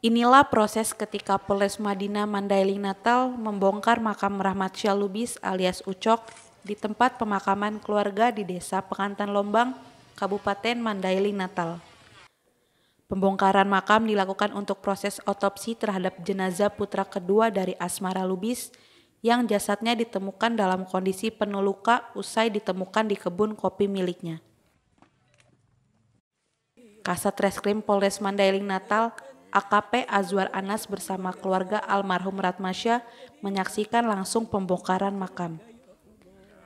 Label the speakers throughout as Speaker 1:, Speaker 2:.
Speaker 1: Inilah proses ketika Polres Madinah Mandailing Natal membongkar makam Rahmat Syalubis alias Ucok di tempat pemakaman keluarga di Desa Pengantan Lombang, Kabupaten Mandailing Natal. Pembongkaran makam dilakukan untuk proses otopsi terhadap jenazah putra kedua dari Asmara Lubis yang jasadnya ditemukan dalam kondisi penuh luka usai ditemukan di kebun kopi miliknya. Kasat Reskrim Polres Mandailing Natal AKP Azwar Anas bersama keluarga almarhum Ratmasya menyaksikan langsung pembongkaran makam.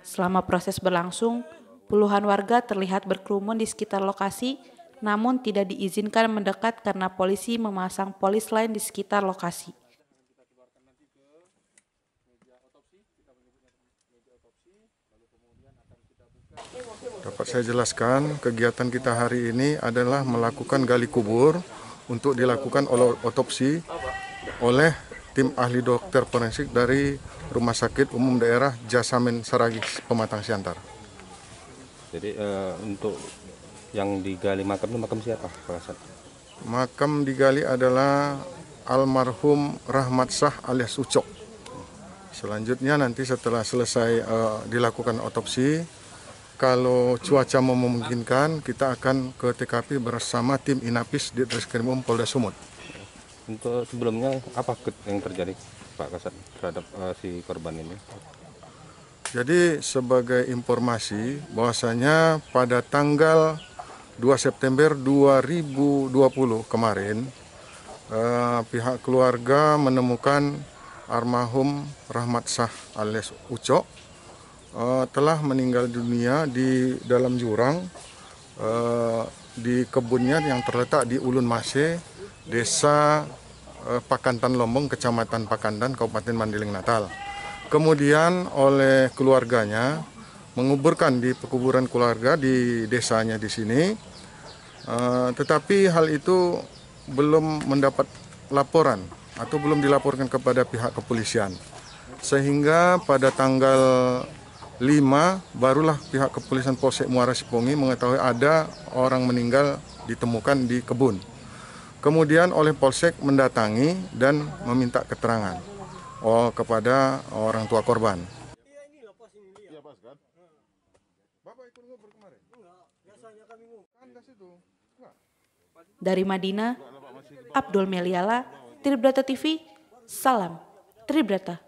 Speaker 1: Selama proses berlangsung, puluhan warga terlihat berkerumun di sekitar lokasi namun tidak diizinkan mendekat karena polisi memasang polis lain di sekitar lokasi.
Speaker 2: Dapat saya jelaskan, kegiatan kita hari ini adalah melakukan gali kubur untuk dilakukan otopsi oleh tim ahli dokter forensik dari Rumah Sakit Umum Daerah Jasamen Saragi Pematang Siantar.
Speaker 3: Jadi e, untuk yang digali makam itu makam siapa?
Speaker 2: Makam digali adalah almarhum Rahmat Sah alias Ucok. Selanjutnya nanti setelah selesai e, dilakukan otopsi, kalau cuaca mau memungkinkan, kita akan ke TKP bersama tim Inapis di Reskrimum Polda Sumut.
Speaker 3: Untuk sebelumnya apa yang terjadi Pak Kasat terhadap uh, si korban ini?
Speaker 2: Jadi sebagai informasi bahwasanya pada tanggal 2 September 2020 kemarin eh, pihak keluarga menemukan Armahum Rahmat Sah alias Ucok Eh, telah meninggal dunia di dalam jurang uh, di kebunnya yang terletak di Ulun Mase, Desa uh, Pakantan Lombong, Kecamatan Pakantan, Kabupaten Mandiling Natal. Kemudian oleh keluarganya menguburkan di pekuburan keluarga di desanya di sini. Uh, tetapi hal itu belum mendapat laporan atau belum dilaporkan kepada pihak kepolisian. Sehingga pada tanggal lima barulah pihak kepolisian Polsek Muara Sipongi mengetahui ada orang meninggal ditemukan di kebun. Kemudian oleh Polsek mendatangi dan meminta keterangan oh, kepada orang tua korban. Iya,
Speaker 3: Dari Madinah, Abdul
Speaker 1: Meliala, Tribrata TV, Salam, Tribrata.